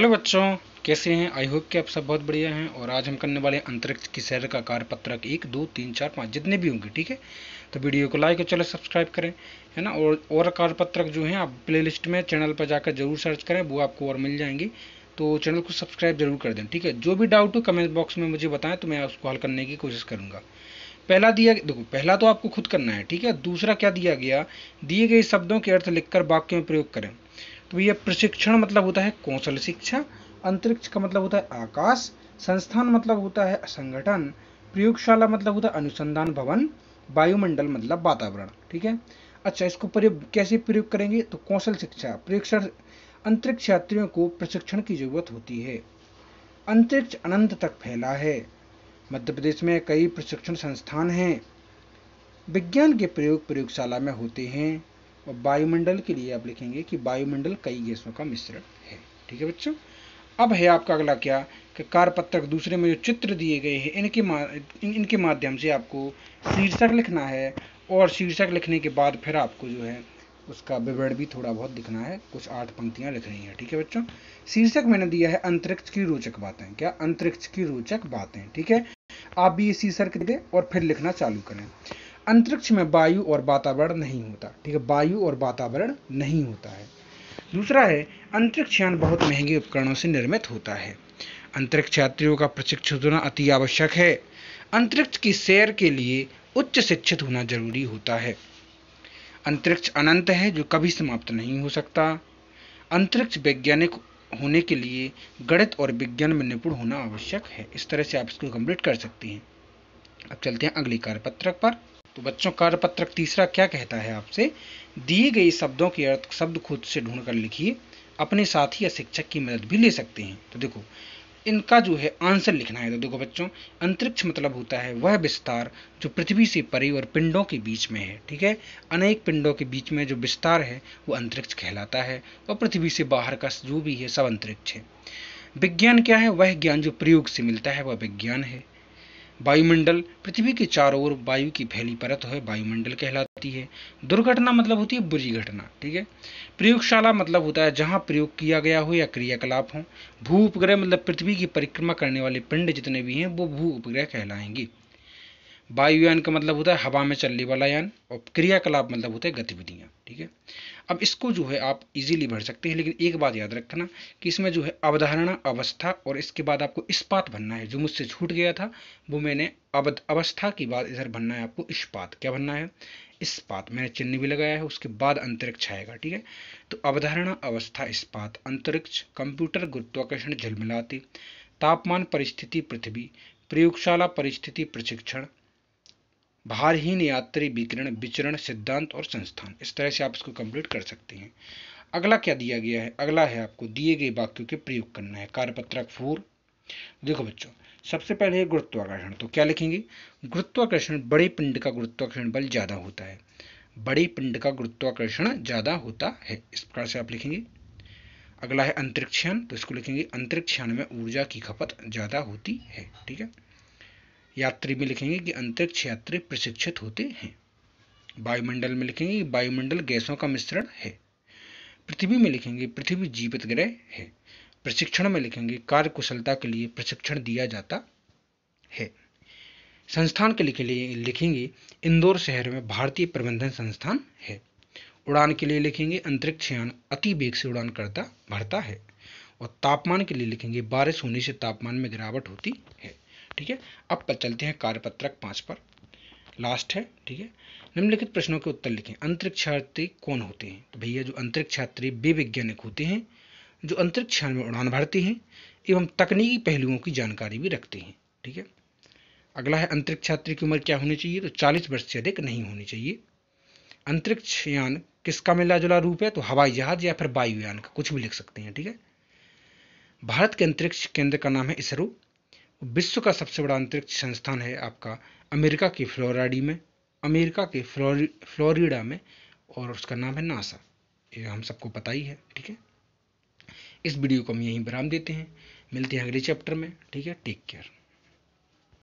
hello बच्चों कैसे हैं आई होप कि आप सब बहुत बढ़िया हैं और आज हम करने वाले अंतरिक्ष की सैर का कार्यपत्रक एक दो तीन चार पाँच जितने भी होंगे ठीक है तो वीडियो को लाइक और चलो सब्सक्राइब करें है ना और और कार्यपत्रक जो हैं आप प्लेलिस्ट में चैनल पर जाकर जरूर सर्च करें वो आपको और मिल जाएंगी तो चैनल को सब्सक्राइब जरूर कर दें ठीक है जो भी डाउट हो कमेंट बॉक्स में मुझे बताएं तो मैं उसको हल करने की कोशिश करूँगा पहला दिया देखो पहला तो आपको खुद करना है ठीक है दूसरा क्या दिया गया दिए गए शब्दों के अर्थ लिखकर वाक्य में प्रयोग करें तो भैया प्रशिक्षण मतलब होता है कौशल शिक्षा अंतरिक्ष का मतलब होता है आकाश संस्थान मतलब होता है संगठन प्रयोगशाला मतलब होता है अनुसंधान भवन वायुमंडल मतलब वातावरण ठीक है अच्छा इसको प्रयोग कैसे प्रयोग करेंगे तो कौशल शिक्षा प्रयोगशा अंतरिक्ष यात्रियों को प्रशिक्षण की जरूरत होती है अंतरिक्ष अनंत तक फैला है मध्य प्रदेश में कई प्रशिक्षण संस्थान हैं विज्ञान के प्रयोग प्रयोगशाला में होते हैं और वायुमंडल के लिए आप लिखेंगे कि वायुमंडल कई गैसों का मिश्रण है ठीक है बच्चों अब है आपका अगला क्या कि कारपत्रक दूसरे में जो चित्र दिए गए हैं इनके मा, इन, इनके माध्यम से आपको शीर्षक लिखना है और शीर्षक लिखने के बाद फिर आपको जो है उसका विवरण भी थोड़ा बहुत दिखना है कुछ आठ पंक्तियाँ रही है ठीक है बच्चों शीर्षक मैंने दिया है अंतरिक्ष की रोचक बातें क्या अंतरिक्ष की रोचक बातें ठीक है आप भी ये शीर्षक दे और फिर लिखना चालू करें अंतरिक्ष में वायु और वातावरण नहीं होता ठीक है वायु और वातावरण नहीं होता है दूसरा है अंतरिक्ष यान बहुत महंगे उपकरणों से निर्मित होता है अंतरिक्ष यात्रियों का प्रशिक्षित होना अति आवश्यक है अंतरिक्ष की सैर के लिए उच्च शिक्षित होना जरूरी होता है अंतरिक्ष अनंत है जो कभी समाप्त नहीं हो सकता अंतरिक्ष वैज्ञानिक होने के लिए गणित और विज्ञान में निपुण होना आवश्यक है इस तरह से आप इसको कंप्लीट कर सकते हैं अब चलते हैं अगली कार्यपत्रक पर तो बच्चों पत्रक तीसरा क्या कहता है आपसे दिए गए शब्दों के अर्थ शब्द खुद से ढूंढ कर लिखिए अपने साथी या शिक्षक की मदद भी ले सकते हैं तो देखो इनका जो है आंसर लिखना है तो देखो बच्चों अंतरिक्ष मतलब होता है वह विस्तार जो पृथ्वी से परे और पिंडों के बीच में है ठीक है अनेक पिंडों के बीच में जो विस्तार है वो अंतरिक्ष कहलाता है और पृथ्वी से बाहर का जो भी है सब अंतरिक्ष है विज्ञान क्या है वह ज्ञान जो प्रयोग से मिलता है वह विज्ञान है वायुमंडल पृथ्वी के चारों ओर वायु की फैली परत है वायुमंडल कहलाती है दुर्घटना मतलब होती है बुरी घटना ठीक है प्रयोगशाला मतलब होता है जहाँ प्रयोग किया गया हो या क्रियाकलाप हो भू उपग्रह मतलब पृथ्वी की परिक्रमा करने वाले पिंड जितने भी हैं वो भू उपग्रह कहलाएंगे वायुयान का मतलब होता है हवा में चलने वाला यान और क्रियाकलाप मतलब होता है गतिविधियाँ ठीक है अब इसको जो है आप इजीली भर सकते हैं लेकिन एक बात याद रखना कि इसमें जो है अवधारणा अवस्था और इसके बाद आपको इस्पात भरना है जो मुझसे छूट गया था वो मैंने अवध अवस्था के बाद इधर भरना है आपको इस्पात क्या भरना है इस्पात मैंने चिन्ह भी लगाया है उसके बाद अंतरिक्ष आएगा ठीक है तो अवधारणा अवस्था इस्पात अंतरिक्ष कंप्यूटर गुरुत्वाकर्षण झिलमिलाती तापमान परिस्थिति पृथ्वी प्रयोगशाला परिस्थिति प्रशिक्षण भारहीन यात्री विकिरण विचरण सिद्धांत और संस्थान इस तरह से आप इसको कंप्लीट कर सकते हैं अगला क्या दिया गया है अगला है आपको दिए गए वाक्यों के प्रयोग करना है कार्यपत्रक फोर देखो बच्चों सबसे पहले है गुरुत्वाकर्षण तो क्या लिखेंगे गुरुत्वाकर्षण बड़े पिंड का गुरुत्वाकर्षण बल ज़्यादा होता है बड़े पिंड का गुरुत्वाकर्षण ज़्यादा होता है इस प्रकार से आप लिखेंगे अगला है अंतरिक्षण तो इसको लिखेंगे अंतरिक्षण में ऊर्जा की खपत ज़्यादा होती है ठीक है यात्री में लिखेंगे कि अंतरिक्ष यात्री प्रशिक्षित होते हैं वायुमंडल में लिखेंगे वायुमंडल गैसों का मिश्रण है पृथ्वी में लिखेंगे पृथ्वी जीवित ग्रह है प्रशिक्षण में लिखेंगे कार्य कुशलता के लिए प्रशिक्षण दिया जाता है संस्थान के लिए लिखेंगे इंदौर शहर में भारतीय प्रबंधन संस्थान है उड़ान के लिए लिखेंगे अंतरिक्ष यान अति वेग से उड़ान करता भरता है और तापमान के लिए लिखेंगे बारिश होने से तापमान में गिरावट होती है ठीक है अब चलते हैं कार्यपत्रक पाँच पर लास्ट है ठीक है निम्नलिखित प्रश्नों के उत्तर लिखें अंतरिक्ष यात्री कौन होते हैं तो भैया जो अंतरिक्ष यात्री वे वैज्ञानिक होते हैं जो अंतरिक्ष यान में उड़ान भरते हैं एवं तकनीकी पहलुओं की जानकारी भी रखते हैं ठीक है अगला है अंतरिक्ष यात्री की उम्र क्या होनी चाहिए तो 40 वर्ष से अधिक नहीं होनी चाहिए अंतरिक्ष यान किसका मिला जुला रूप है तो हवाई जहाज या फिर वायुयान का कुछ भी लिख सकते हैं ठीक है भारत के अंतरिक्ष केंद्र का नाम है इसरो विश्व का सबसे बड़ा अंतरिक्ष संस्थान है आपका अमेरिका की फ्लोराडी में अमेरिका के फ्लोरि फ्लोरिडा में और उसका नाम है नासा ये हम सबको पता ही है ठीक है इस वीडियो को हम यहीं विराम देते हैं मिलते हैं अगले चैप्टर में ठीक है टेक केयर